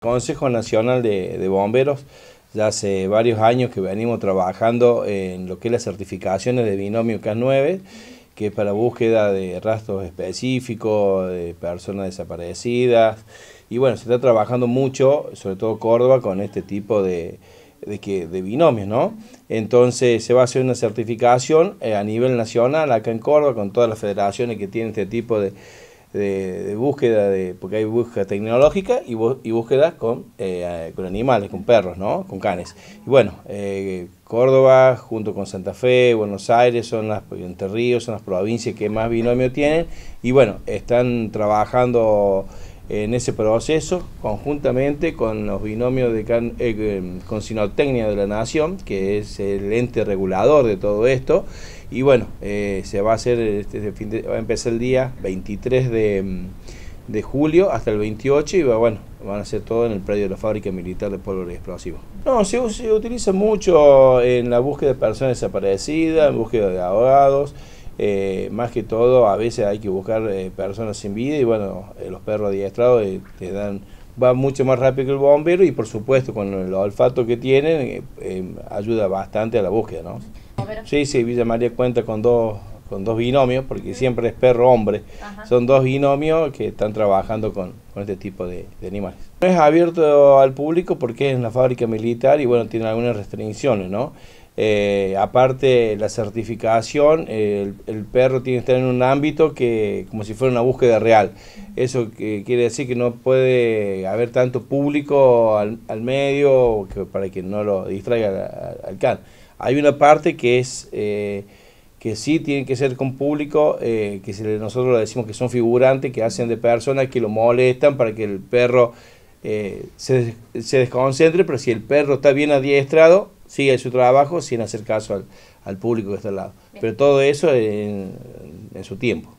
Consejo Nacional de, Bomberos, ya hace varios años que venimos trabajando en lo que es las certificaciones de binomio K9, que es para búsqueda de rastros específicos, de personas desaparecidas. Y bueno, se está trabajando mucho, sobre todo Córdoba, con este tipo de, de, de binomios, ¿no? Entonces se va a hacer una certificación eh, a nivel nacional, acá en Córdoba, con todas las federaciones que tienen este tipo de de, búsqueda, de, porque hay búsqueda tecnológica y, y búsqueda con, eh, con animales, con perros, ¿no? con canes. Y bueno, eh, Córdoba junto con Santa Fe, Buenos Aires, son las, pues, Ríos, son las provincias que más binomio tienen y bueno, están trabajando en ese proceso, conjuntamente con los binomios de eh, con Sinotecnia de la Nación, que es el ente regulador de todo esto. Y bueno, eh, se va a hacer este, este, fin de, va a empezar el día 23 mm, de, julio hasta el 28 y bueno, van a hacer todo en el predio de la fábrica militar de pólvora y explosivos. No, se, utiliza mucho en la búsqueda de personas desaparecidas, en búsqueda de abogados eh, más que todo, a veces hay que buscar eh, personas sin vida y bueno, eh, los perros adiestrados te dan, va mucho más rápido que el bombero y por supuesto con el olfato que tienen ayuda bastante a la búsqueda, ¿no? Sí, sí, Villa María cuenta con dos con dos binomios, porque siempre es perro hombre. Son dos binomios que están trabajando con, este tipo de, animales. No es abierto al público porque es una la fábrica militar y bueno, tiene algunas restricciones, ¿no? Eh, aparte, la certificación, el, perro tiene que estar en un ámbito que como si fuera una búsqueda real. Eso quiere decir que no puede haber tanto público al, medio para que no lo distraiga al, can. Hay una parte que es... Eh, que sí tiene que ser con público, eh, que nosotros le decimos que son figurantes, que hacen de personas, que lo molestan para que el perro se desconcentre, pero si el perro está bien adiestrado, sigue su trabajo sin hacer caso al, público que está al lado. Pero todo eso en, en su tiempo.